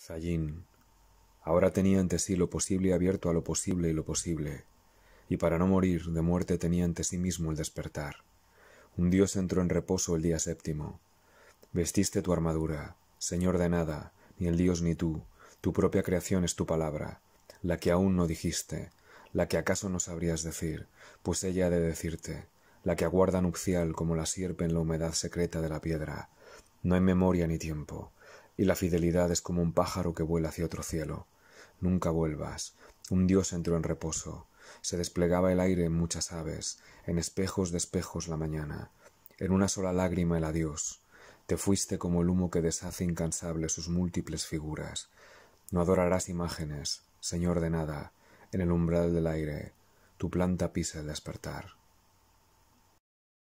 Zayín, Ahora tenía ante sí lo posible y abierto a lo posible y lo posible, y para no morir de muerte tenía ante sí mismo el despertar. Un dios entró en reposo el día séptimo. Vestiste tu armadura, señor de nada, ni el dios ni tú, tu propia creación es tu palabra, la que aún no dijiste, la que acaso no sabrías decir, pues ella ha de decirte, la que aguarda nupcial como la sierpe en la humedad secreta de la piedra. No hay memoria ni tiempo, y la fidelidad es como un pájaro que vuela hacia otro cielo. Nunca vuelvas. Un dios entró en reposo. Se desplegaba el aire en muchas aves, en espejos de espejos la mañana. En una sola lágrima el adiós. Te fuiste como el humo que deshace incansable sus múltiples figuras. No adorarás imágenes, señor de nada, en el umbral del aire. Tu planta pisa el despertar.